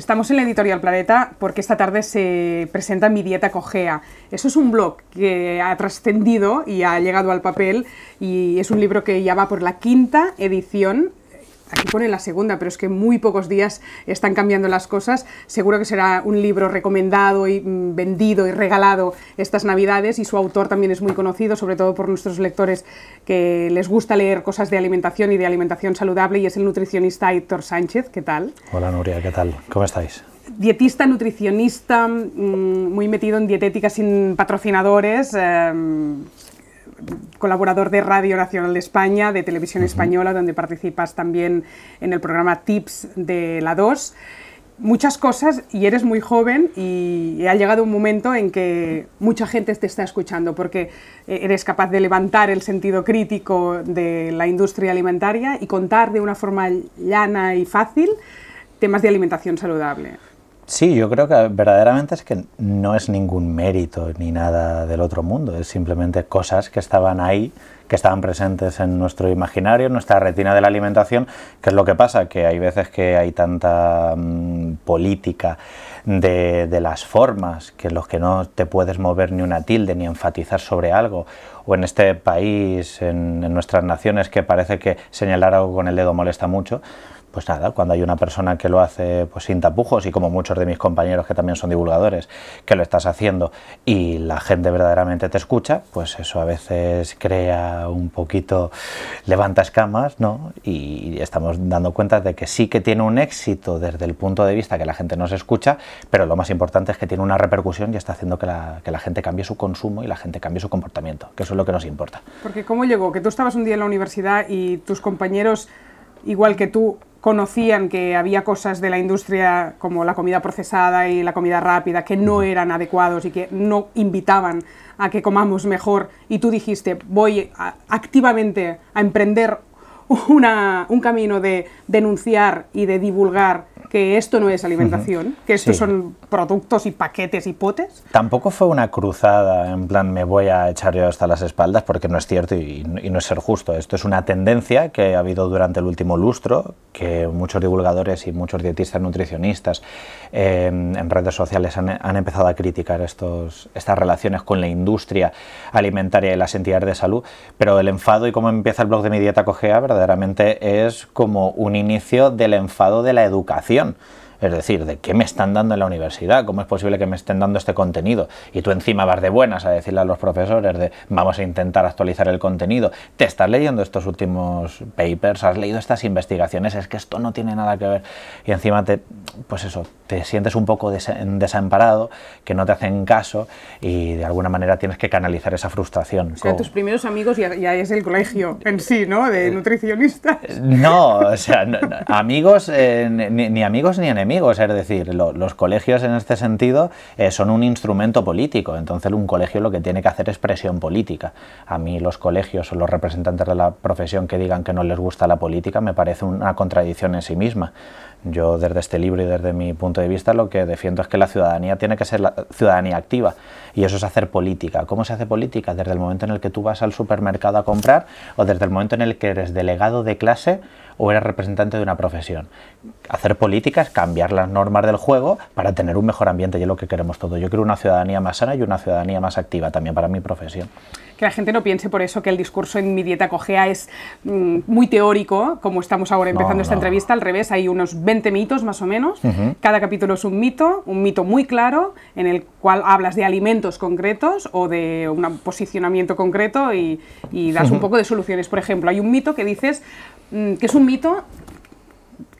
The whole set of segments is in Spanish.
Estamos en la editorial Planeta porque esta tarde se presenta Mi Dieta Cogea. Eso es un blog que ha trascendido y ha llegado al papel y es un libro que ya va por la quinta edición aquí pone la segunda, pero es que muy pocos días están cambiando las cosas. Seguro que será un libro recomendado y mm, vendido y regalado estas Navidades y su autor también es muy conocido, sobre todo por nuestros lectores que les gusta leer cosas de alimentación y de alimentación saludable y es el nutricionista Héctor Sánchez. ¿Qué tal? Hola Nuria, ¿qué tal? ¿Cómo estáis? dietista, nutricionista, mm, muy metido en dietética sin patrocinadores, em, colaborador de Radio Nacional de España, de Televisión Española, donde participas también en el programa Tips de la 2. Muchas cosas y eres muy joven y ha llegado un momento en que mucha gente te está escuchando porque eh, eres capaz de levantar el sentido crítico de la industria alimentaria y contar de una forma llana y fácil temas de alimentación saludable. Sí, yo creo que verdaderamente es que no es ningún mérito ni nada del otro mundo, es simplemente cosas que estaban ahí, que estaban presentes en nuestro imaginario, en nuestra retina de la alimentación, que es lo que pasa, que hay veces que hay tanta mm, política de, las formas, que en los que no te puedes mover ni una tilde, ni enfatizar sobre algo, o en este país, en nuestras naciones, que parece que señalar algo con el dedo molesta mucho pues nada, cuando hay una persona que lo hace pues sin tapujos y como muchos de mis compañeros que también son divulgadores, que lo estás haciendo y la gente verdaderamente te escucha, pues eso a veces crea un poquito levanta escamas, ¿no? Y estamos dando cuenta de que sí que tiene un éxito desde el punto de vista que la gente nos escucha, pero lo más importante es que tiene una repercusión y está haciendo que la, que la gente cambie su consumo y la gente cambie su comportamiento, que eso es lo que nos importa. Porque ¿cómo llegó? Que tú estabas un día en la universidad y tus compañeros, igual que tú, conocían que había cosas de la industria como la comida procesada y la comida rápida que no eran adecuados y que no invitaban a que comamos mejor y tú dijiste voy activamente a emprender una, un camino de denunciar y de divulgar que esto no es alimentación, que estos son productos y paquetes y potes. Tampoco fue una cruzada en plan me voy a echar yo hasta las espaldas porque no es cierto y, no es ser justo. Esto es una tendencia que ha habido durante el último lustro, que muchos divulgadores y muchos dietistas nutricionistas em, en redes sociales han, empezado a criticar estos, estas relaciones con la industria alimentaria y las entidades de salud, pero el enfado y cómo empieza el blog de mi dieta cogea verdaderamente es como un inicio del enfado de la educación again Es decir, ¿de qué me están dando en la universidad? ¿Cómo es posible que me estén dando este contenido? Y tú encima vas de buenas a decirle a los profesores de vamos a intentar actualizar el contenido. ¿Te estás leyendo estos últimos papers? ¿Has leído estas investigaciones? Es que esto no tiene nada que ver. Y encima te, pues eso, te sientes un poco desamparado, que no te hacen caso y de alguna manera tienes que canalizar esa frustración. tus primeros amigos ya, es el colegio en sí, ¿no? De eh, nutricionistas. No, o sea, amigos, eh, ni, ni amigos ni enemigos es decir, los colegios en este sentido eh, son un instrumento político, entonces un colegio lo que tiene que hacer es presión política. A mí los colegios o los representantes de la profesión que digan que no les gusta la política me parece una contradicción en sí misma. Yo desde este libro y desde mi punto de vista lo que defiendo es que la ciudadanía tiene que ser la ciudadanía activa y eso es hacer política. ¿Cómo se hace política? Desde el momento en el que tú vas al supermercado a comprar o desde el momento en el que eres delegado de clase o eres representante de una profesión. Hacer políticas, cambiar las normas del juego para tener un mejor ambiente y es lo que queremos todos. Yo quiero una ciudadanía más sana y una ciudadanía más activa también para mi profesión. Que la gente no piense por eso que el discurso en mi dieta cogea es mm, muy teórico, como estamos ahora empezando esta entrevista, al revés, hay unos 20 mitos más o menos, cada capítulo es un mito, un mito muy claro en el cual hablas de alimentos concretos o de un posicionamiento concreto y, das un poco de soluciones. Por ejemplo, hay un mito que dices, Mm, que es un mito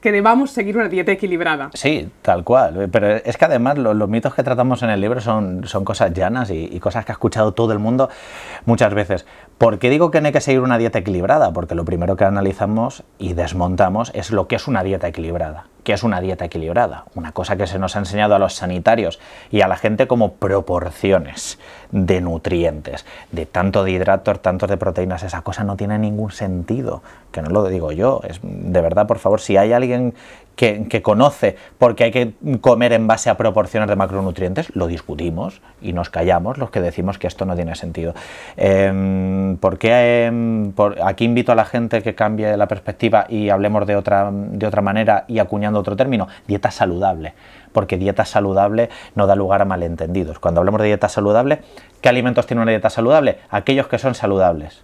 que debamos seguir una dieta equilibrada. Sí, tal cual. Pero es que además los, mitos que tratamos en el libro son, son cosas llanas y, cosas que ha escuchado todo el mundo muchas veces. ¿Por qué digo que no hay que seguir una dieta equilibrada? Porque lo primero que analizamos y desmontamos es lo que es una dieta equilibrada. ¿Qué es una dieta equilibrada? Una cosa que se nos ha enseñado a los sanitarios y a la gente como proporciones de nutrientes, de tanto de hidratos, tantos de proteínas. Esa cosa no tiene ningún sentido, que no lo digo yo. Es, de verdad, por favor, si hay alguien que, conoce por qué hay que comer en base a proporciones de macronutrientes, lo discutimos y nos callamos los que decimos que esto no tiene sentido. Em, porque em, aquí invito a la gente que cambie la perspectiva y hablemos de otra, de otra manera y acuñando otro término? Dieta saludable, porque dieta saludable no da lugar a malentendidos. Cuando hablamos de dieta saludable, ¿qué alimentos tiene una dieta saludable? Aquellos que son saludables.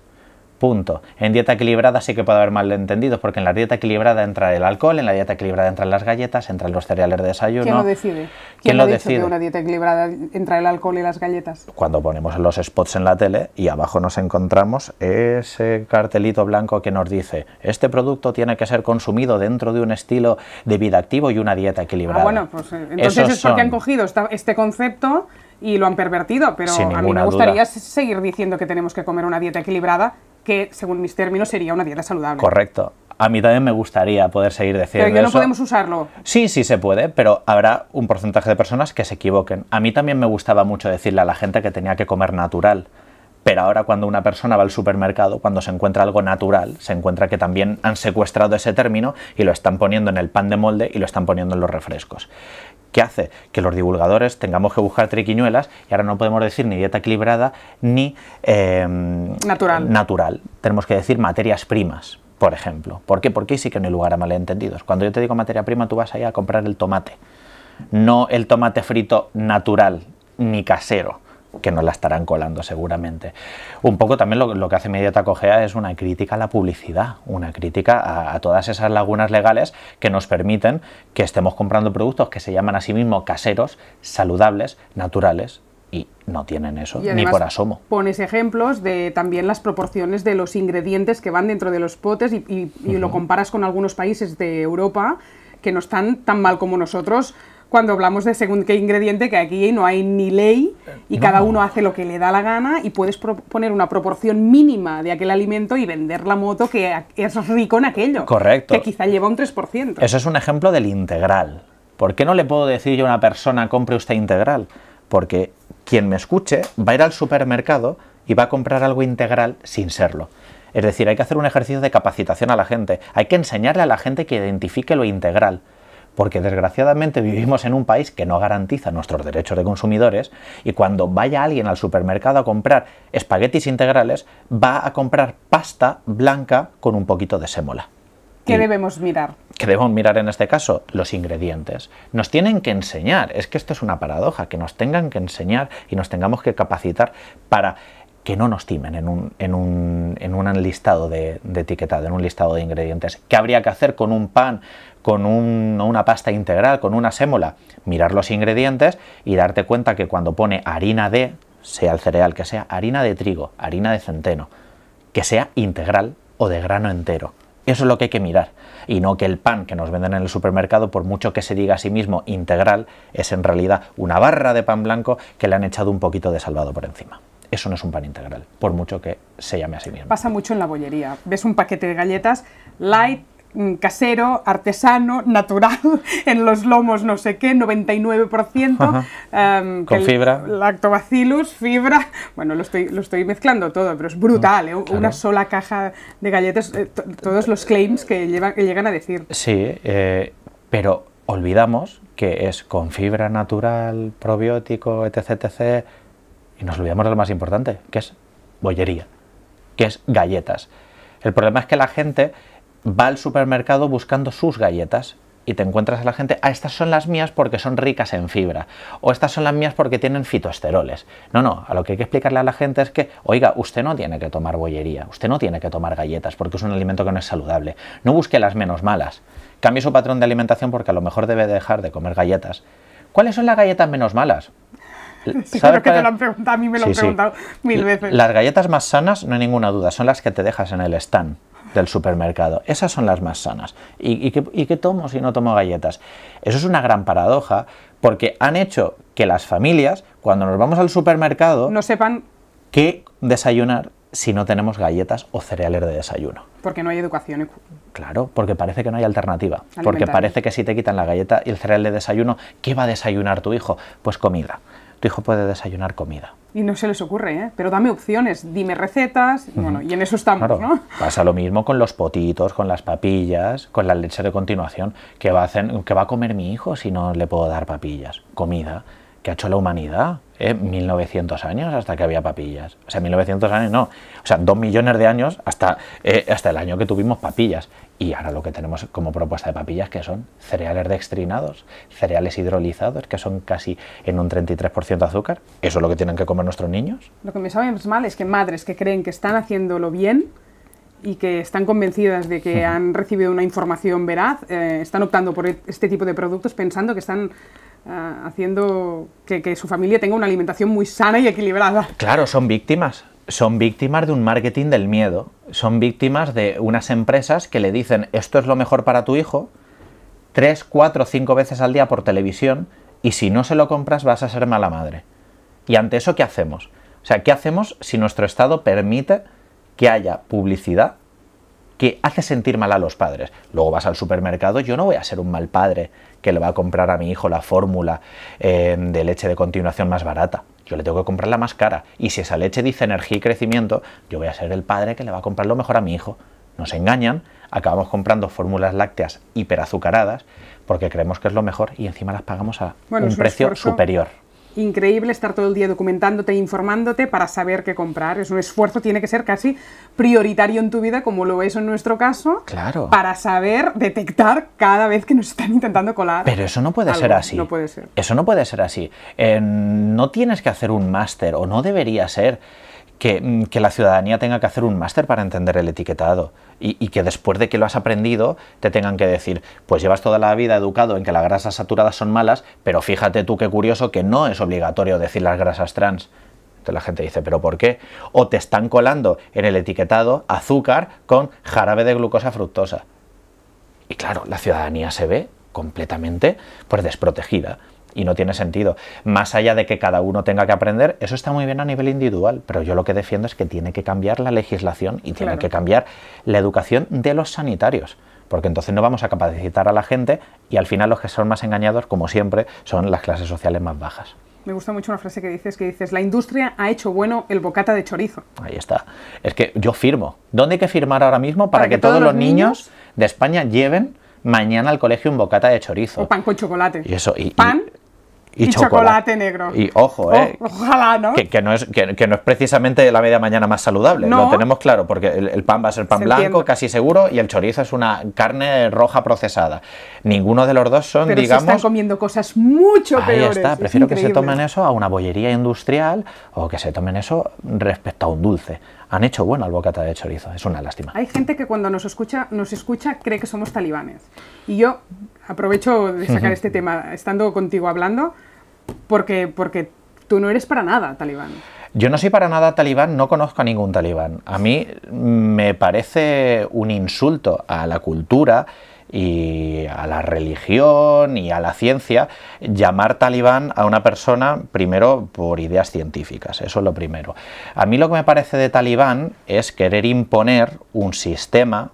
Punto. En dieta equilibrada sí que puede haber malentendidos, porque en la dieta equilibrada entra el alcohol, en la dieta equilibrada entran las galletas, entran los cereales de desayuno. ¿Quién lo decide? ¿Quién, una dieta equilibrada entra el alcohol y las galletas? Cuando ponemos los spots en la tele y abajo nos encontramos ese cartelito blanco que nos dice este producto tiene que ser consumido dentro de un estilo de vida activo y una dieta equilibrada. Ah, bueno, pues eh, entonces es porque han cogido este concepto y lo han pervertido, pero a mí me gustaría seguir diciendo que tenemos que comer una dieta equilibrada que según mis términos sería una dieta saludable. Correcto. A mí también me gustaría poder seguir diciendo. Pero que no podemos usarlo. Sí, sí se puede, pero habrá un porcentaje de personas que se equivoquen. A mí también me gustaba mucho decirle a la gente que tenía que comer natural. Pero ahora cuando una persona va al supermercado, cuando se encuentra algo natural, se encuentra que también han secuestrado ese término y lo están poniendo en el pan de molde y lo están poniendo en los refrescos. ¿Qué hace que los divulgadores tengamos que buscar triquiñuelas y ahora no podemos decir ni dieta equilibrada ni em, natural. natural. Tenemos que decir materias primas por ejemplo. ¿Por qué? Porque ahí sí que no hay lugar a malentendidos. Cuando yo te digo materia prima, tú vas ahí a comprar el tomate. No el tomate frito natural ni casero, que nos la estarán colando seguramente. Un poco también lo, que hace Media Tacogea es una crítica a la publicidad, una crítica a, todas esas lagunas legales que nos permiten que estemos comprando productos que se llaman a sí mismos caseros, saludables, naturales. Y no tienen eso, ni por asomo. Pones ejemplos de también las proporciones de los ingredientes que van dentro de los potes y, lo comparas con algunos países de Europa que no están tan mal como nosotros cuando hablamos de según qué ingrediente, que aquí no hay ni ley y cada uno hace lo que le da la gana y puedes poner una proporción mínima de aquel alimento y vender la moto que es rico en aquello. Correcto. Que quizá lleva un 3%. Eso es un ejemplo del integral. ¿Por qué no le puedo decir yo a una persona compre usted integral? Porque quien me escuche va a ir al supermercado y va a comprar algo integral sin serlo. Es decir, hay que hacer un ejercicio de capacitación a la gente. Hay que enseñarle a la gente que identifique lo integral porque desgraciadamente vivimos en un país que no garantiza nuestros derechos de consumidores y cuando vaya alguien al supermercado a comprar espaguetis integrales, va a comprar pasta blanca con un poquito de sémola. ¿Qué debemos mirar? ¿Qué debemos mirar en este caso? Los ingredientes. Nos tienen que enseñar, es que esto es una paradoja, que nos tengan que enseñar y nos tengamos que capacitar para que no nos timen en un, en un, en un listado de, etiquetado, en un listado de ingredientes. ¿Qué habría que hacer con un pan, con un, una pasta integral, con una sémola? Mirar los ingredientes y darte cuenta que cuando pone harina de, sea el cereal que sea, harina de trigo, harina de centeno, que sea integral o de grano entero. Eso es lo que hay que mirar. Y no que el pan que nos venden en el supermercado, por mucho que se diga a sí mismo integral, es en realidad una barra de pan blanco que le han echado un poquito de salvado por encima eso no es un pan integral, por mucho que se llame así mismo. Pasa mucho en la bollería. Ves un paquete de galletas light, mm, casero, artesano, natural, en los lomos no sé qué, 99%. Em, con fibra. Lactobacillus, fibra. Bueno, lo estoy, lo estoy mezclando todo, pero es brutal. Ah, ¿eh? Una sola caja de galletas, eh, todos los claims que, que llegan a decir. Sí, eh, pero olvidamos que es con fibra natural, probiótico, etc, y nos olvidamos de lo más importante, que es bollería, que es galletas. El problema es que la gente va al supermercado buscando sus galletas y te encuentras a la gente, ah, estas son las mías porque son ricas en fibra, o estas son las mías porque tienen fitoesteroles. No, no, a lo que hay que explicarle a la gente es que, oiga, usted no tiene que tomar bollería, usted no tiene que tomar galletas porque es un alimento que no es saludable. No busque las menos malas. Cambie su patrón de alimentación porque a lo mejor debe dejar de comer galletas. ¿Cuáles son las galletas menos malas? creo que te lo han preguntado, a mí me lo han preguntado mil veces. Las galletas más sanas, no hay ninguna duda, son las que te dejas en el stand del supermercado. Esas son las más sanas. ¿Y, qué, ¿Y, qué, tomo si no tomo galletas? Eso es una gran paradoja porque han hecho que las familias, cuando nos vamos al supermercado, no sepan qué desayunar si no tenemos galletas o cereales de desayuno. Porque no hay educación. Claro, porque parece que no hay alternativa. Porque parece que si te quitan la galleta y el cereal de desayuno, ¿qué va a desayunar tu hijo? Pues comida tu hijo puede desayunar comida. Y no se les ocurre, ¿eh? pero dame opciones, dime recetas, bueno, y en eso estamos, ¿no? Pasa lo mismo con los potitos, con las papillas, con la leche de continuación, que va a, hacer, que va a comer mi hijo si no le puedo dar papillas, comida, que ha hecho la humanidad eh, 1900 años hasta que había papillas. O sea, 1900 años no. O sea, 2 millones de años hasta, eh, hasta el año que tuvimos papillas. Y ahora lo que tenemos como propuesta de papillas que son cereales dextrinados, cereales hidrolizados, que son casi en un 33% de azúcar. ¿Eso es lo que tienen que comer nuestros niños? Lo que me sabe mal es que madres que creen que están haciéndolo bien y que están convencidas de que han recibido una información veraz, eh, están optando por este tipo de productos pensando que están Ah, haciendo que, su familia tenga una alimentación muy sana y equilibrada. Claro, son víctimas. Son víctimas de un marketing del miedo. Son víctimas de unas empresas que le dicen esto es lo mejor para tu hijo tres, cuatro, cinco veces al día por televisión y si no se lo compras vas a ser mala madre. ¿Y ante eso qué hacemos? O sea, ¿qué hacemos si nuestro Estado permite que haya publicidad que hace sentir mal a los padres. Luego vas al supermercado, yo no voy a ser un mal padre que le va a comprar a mi hijo la fórmula eh, de leche de continuación más barata. Yo le tengo que comprar la más cara. Y si esa leche dice energía y crecimiento, yo voy a ser el padre que le va a comprar lo mejor a mi hijo. Nos engañan, acabamos comprando fórmulas lácteas hiperazucaradas porque creemos que es lo mejor y encima las pagamos a un precio superior increíble estar todo el día documentándote, e informándote para saber qué comprar. Es un esfuerzo, tiene que ser casi prioritario en tu vida, como lo es en nuestro caso, claro. para saber detectar cada vez que nos están intentando colar. Pero eso no puede ser así. No puede ser. Eso no puede ser así. Eh, no tienes que hacer un máster o no debería ser. Mm, que, la ciudadanía tenga que hacer un máster para entender el etiquetado y, que después de que lo has aprendido te tengan que decir, pues llevas toda la vida educado en que las grasas saturadas son malas, pero fíjate tú qué curioso que no es obligatorio decir las grasas trans. Entonces la gente dice, ¿pero por qué? O te están colando en el etiquetado azúcar con jarabe de glucosa fructosa. Y claro, la ciudadanía se ve completamente pues desprotegida y no tiene sentido. Más allá de que cada uno tenga que aprender, eso está muy bien a nivel individual, pero yo lo que defiendo es que tiene que cambiar la legislación y tiene que cambiar la educación de los sanitarios porque entonces no vamos a capacitar a la gente y al final los que son más engañados, como siempre, son las clases sociales más bajas. Me gusta mucho una frase que dices, que dices, la industria ha hecho bueno el bocata de chorizo. Ahí está. Es que yo firmo. ¿Dónde hay que firmar ahora mismo para, que, todos, los niños... de España lleven mañana al colegio un bocata de chorizo? O pan con chocolate. Y eso, y, pan y, chocolate. negro. Y ojo, ¿eh? ojalá, ¿no? Que, no es, que, no es precisamente la media mañana más saludable. No. Lo tenemos claro, porque el, pan va a ser pan blanco, casi seguro, y el chorizo es una carne roja procesada. Ninguno de los dos son, Pero digamos. Se están comiendo cosas mucho peores. Ahí está, prefiero que se tomen eso a una bollería industrial o que se tomen eso respecto a un dulce han hecho bueno al bocata de chorizo. Es una lástima. Hay gente que cuando nos escucha, nos escucha cree que somos talibanes. Y yo aprovecho de sacar este tema, estando contigo hablando, porque, porque tú no eres para nada talibán. Yo no soy para nada talibán, no conozco a ningún talibán. A mí me parece un insulto a la cultura y a la religión y a la ciencia llamar talibán a una persona primero por ideas científicas, eso es lo primero. A mí lo que me parece de talibán es querer imponer un sistema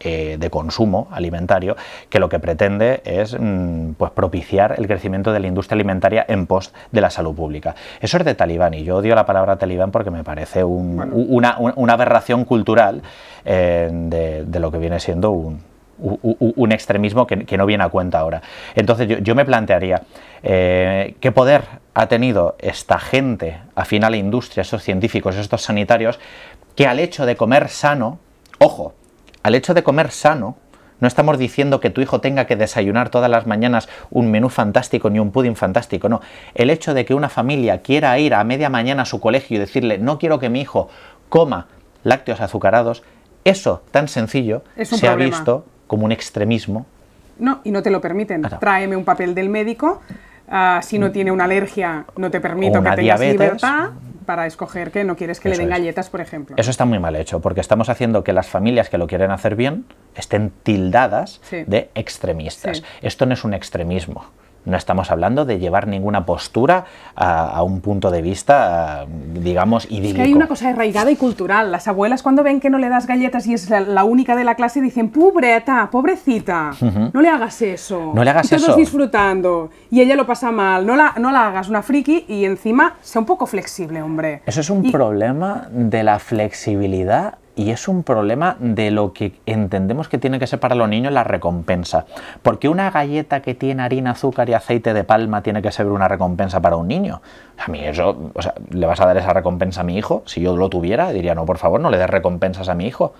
eh, de consumo alimentario que lo que pretende es mm, pues propiciar el crecimiento de la industria alimentaria en pos de la salud pública. Eso es de talibán y yo odio la palabra talibán porque me parece una, aberración cultural eh, de, lo que viene siendo un, extremismo que, no viene a cuenta ahora. Entonces yo, me plantearía, eh, ¿qué poder ha tenido esta gente afín a la industria, esos científicos, estos sanitarios, que al hecho de comer sano, ojo, al hecho de comer sano, no estamos diciendo que tu hijo tenga que desayunar todas las mañanas un menú fantástico ni un pudding fantástico, no. El hecho de que una familia quiera ir a media mañana a su colegio y decirle no quiero que mi hijo coma lácteos azucarados, eso tan sencillo se ha visto como un extremismo. No, y no te lo permiten. Tráeme un papel del médico. Ah, si no tiene una alergia, no te permito que tengas diabetes. libertad para escoger que no quieres que le den galletas, por ejemplo. Eso está muy mal hecho, porque estamos haciendo que las familias que lo quieren hacer bien estén tildadas de extremistas. Esto no es un extremismo. No estamos hablando de llevar ninguna postura a, un punto de vista, eh, digamos, idílico. Es que hay una cosa arraigada y cultural. Las abuelas cuando ven que no le das galletas y es la, única de la clase dicen, pobreta, pobrecita, no le hagas eso. No le hagas eso. disfrutando y ella lo pasa mal. No la, no la hagas una friki y encima sea un poco flexible, hombre. Eso es un problema de la flexibilidad y es un problema de lo que entendemos que tiene que ser para los niños la recompensa. Porque una galleta que tiene harina, azúcar y aceite de palma tiene que ser una recompensa para un niño. A mí eso, o sea, ¿le vas a dar esa recompensa a mi hijo? Si yo lo tuviera, diría, no, por favor, no le des recompensas a mi hijo.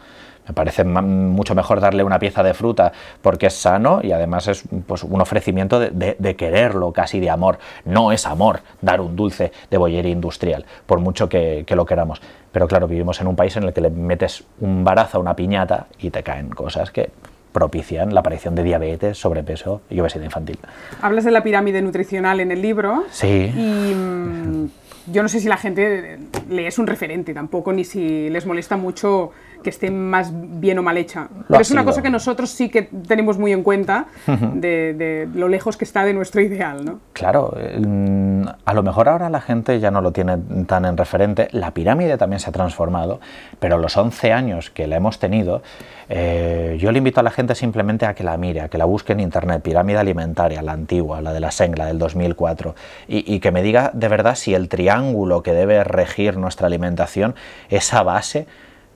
Me parece mucho mejor darle una pieza de fruta porque es sano y además es pues, un ofrecimiento de, quererlo, casi de amor. No es amor dar un dulce de bollería industrial, por mucho que, lo queramos. Pero claro, vivimos en un país en el que le metes un barazo a una piñata y te caen cosas que propician la aparición de diabetes, sobrepeso y obesidad infantil. Hablas de la pirámide nutricional en el libro. Sí. Y mm, yo no sé si la gente le es un referente tampoco, ni si les molesta mucho que esté más bien o mal hecha. Pero es una cosa que nosotros sí que tenemos muy en cuenta de, lo lejos que está de nuestro ideal, ¿no? Claro, a lo mejor ahora la gente ya no lo tiene tan en referente, la pirámide también se ha transformado, pero los 11 años que la hemos tenido, eh, yo le invito a la gente simplemente a que la mire, a que la busque en internet, pirámide alimentaria, la antigua, la de la Sengla del 2004, y, y que me diga de verdad si el triángulo que debe regir nuestra alimentación, esa base,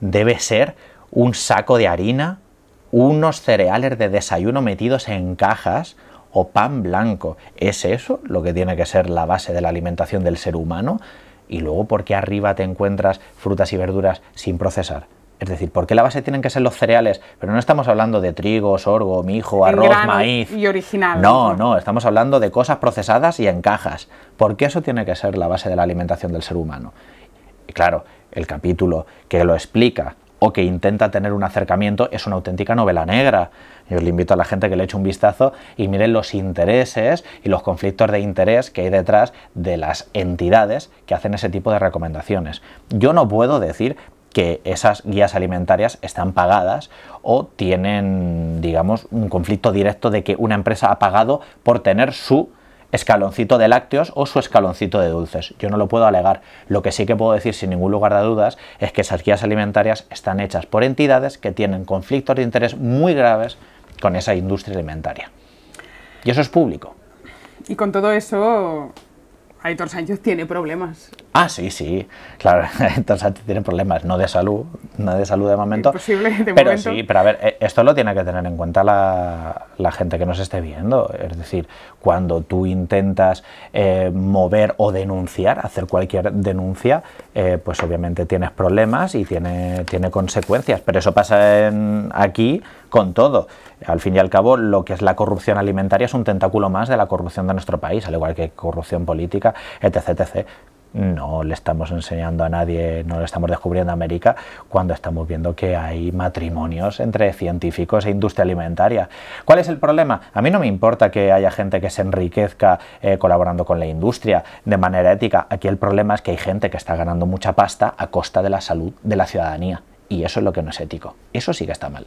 debe ser un saco de harina, unos cereales de desayuno metidos en cajas o pan blanco. ¿Es eso lo que tiene que ser la base de la alimentación del ser humano? Y luego, ¿por qué arriba te encuentras frutas y verduras sin procesar? Es decir, ¿por qué la base tienen que ser los cereales? Pero no estamos hablando de trigo, sorgo, mijo, arroz, maíz. Y original. No, no, estamos hablando de cosas procesadas y en cajas. ¿Por qué eso tiene que ser la base de la alimentación del ser humano? claro, el capítulo que lo explica o que intenta tener un acercamiento, es una auténtica novela negra. Yo le invito a la gente que le eche un vistazo y miren los intereses y los conflictos de interés que hay detrás de las entidades que hacen ese tipo de recomendaciones. Yo no puedo decir que esas guías alimentarias están pagadas o tienen, digamos, un conflicto directo de que una empresa ha pagado por tener su escaloncito de lácteos o su escaloncito de dulces. Yo no lo puedo alegar. Lo que sí que puedo decir sin ningún lugar de dudas es que esas guías alimentarias están hechas por entidades que tienen conflictos de interés muy graves con esa industria alimentaria. Y eso es público. Y con todo eso, Aitor Sánchez tiene problemas. Ah, sí, sí. Claro, Aitor Sánchez tiene problemas, no de salud, no de salud de momento. Posible, de pero sí, pero a ver, eh, esto lo tiene que tener en cuenta la, gente que nos esté viendo. Es decir, cuando tú intentas eh, mover o denunciar, hacer cualquier denuncia, eh, pues obviamente tienes problemas y tiene, tiene consecuencias. Pero eso pasa aquí con todo. Al fin y al cabo, lo que es la corrupción alimentaria es un tentáculo más de la corrupción de nuestro país, al igual que corrupción política, etc. no le estamos enseñando a nadie, no le estamos descubriendo a América, cuando estamos viendo que hay matrimonios entre científicos e industria alimentaria. ¿Cuál es el problema? A mí no me importa que haya gente que se enriquezca eh, colaborando con la industria de manera ética. Aquí el problema es que hay gente que está ganando mucha pasta a costa de la salud de la ciudadanía. Y eso es lo que no es ético. Eso sí que está mal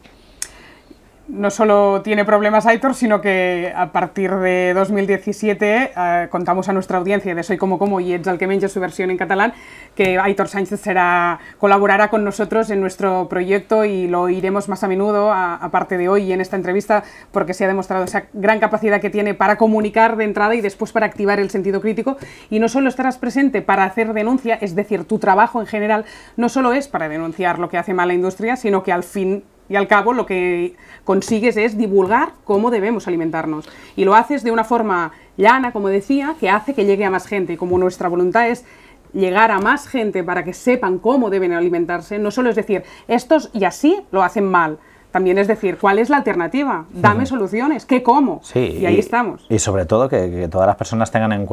no solo tiene problemas Aitor, sino que a partir de 2017 eh, contamos a nuestra audiencia de Soy como como y Ets el que menja su versión en catalán, que Aitor Sánchez será, colaborará con nosotros en nuestro proyecto y lo iremos más a menudo, aparte de hoy y en esta entrevista, porque se ha demostrado esa gran capacidad que tiene para comunicar de entrada y después para activar el sentido crítico. Y no solo estarás presente para hacer denuncia, es decir, tu trabajo en general no solo es para denunciar lo que hace mala industria, sino que al fin y al cabo lo que consigues es divulgar cómo debemos alimentarnos. Y lo haces de una forma llana, como decía, que hace que llegue a más gente. Y como nuestra voluntad es llegar a más gente para que sepan cómo deben alimentarse, no solo es decir, estos y así lo hacen mal, también es decir, ¿cuál es la alternativa? Dame soluciones, ¿qué como? Sí, y ahí estamos. Y sobre todo que, todas las personas tengan en,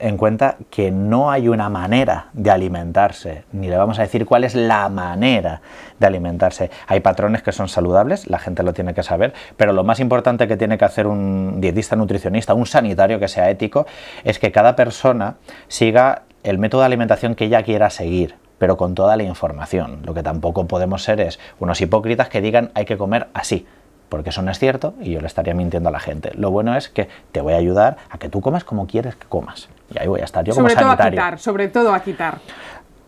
en cuenta que no hay una manera de alimentarse, ni le vamos a decir cuál es la manera de alimentarse. Hay patrones que son saludables, la gente lo tiene que saber, pero lo más importante que tiene que hacer un dietista, nutricionista, un sanitario que sea ético, es que cada persona siga el método de alimentación que ella quiera seguir pero con toda la información. Lo que tampoco podemos ser es unos hipócritas que digan hay que comer así, porque eso no es cierto y yo le estaría mintiendo a la gente. Lo bueno es que te voy a ayudar a que tú comas como quieres que comas. Y ahí voy a estar yo como sanitario. Sobre todo a quitar, sobre todo a quitar.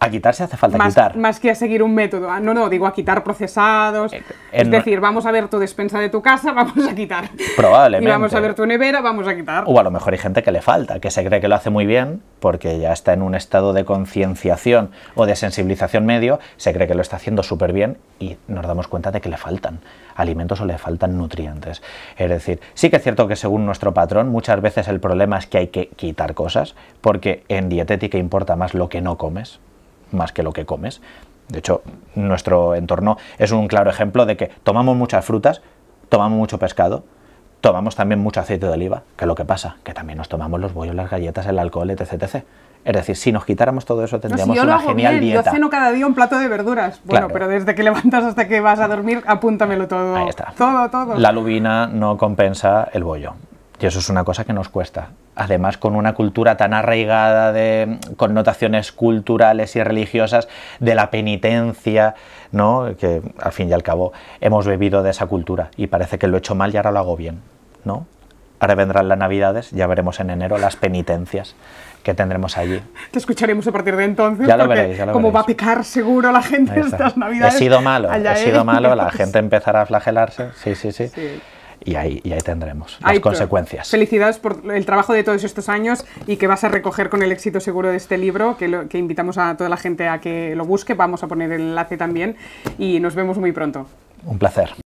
A quitarse hace falta más, quitar. Más que a seguir un método. Ah, no, no, digo a quitar procesados. Eh, eh, es decir, vamos a ver tu despensa de tu casa, vamos a quitar. Probablemente. Y vamos a ver tu nevera, vamos a quitar. O a lo mejor hay gente que le falta, que se cree que lo hace muy bien porque ya está en un estado de concienciación o de sensibilización medio, se cree que lo está haciendo súper bien y nos damos cuenta de que le faltan alimentos o le faltan nutrientes. Es decir, sí que es cierto que según nuestro patrón muchas veces el problema es que hay que quitar cosas porque en dietética importa más lo que no comes más que lo que comes. De hecho, nuestro entorno es un claro ejemplo de que tomamos muchas frutas, tomamos mucho pescado, tomamos también mucho aceite de oliva, que es lo que pasa, que también nos tomamos los bollos, las galletas, el alcohol, etc. Es decir, si nos quitáramos todo eso tendríamos una genial dieta. Yo ceno cada día un plato de verduras. Bueno, pero desde que levantas hasta que vas a dormir, apúntamelo todo. Ahí está. Todo, todo. La lubina no compensa el bollo. Y eso es una cosa que nos cuesta. Además, con una cultura tan arraigada de connotaciones culturales y religiosas, de la penitencia, ¿no? que al fin y al cabo hemos bebido de esa cultura y parece que lo he hecho mal y ahora lo hago bien. ¿no? Ahora vendrán las navidades, ya veremos en enero las penitencias que tendremos allí. Te escucharemos a partir de entonces. Ya lo porque veréis, Como va a picar seguro la gente estas navidades. ha sido malo, he sido malo, la gente empezará a flagelarse. Sí, sí, sí. sí y ahí, tendremos las consecuencias. Felicidades por el trabajo de todos estos años y que vas a recoger con el éxito seguro de este libro, que, que invitamos a toda la gente a que lo busque. Vamos a poner el enlace también y nos vemos muy pronto. Un placer.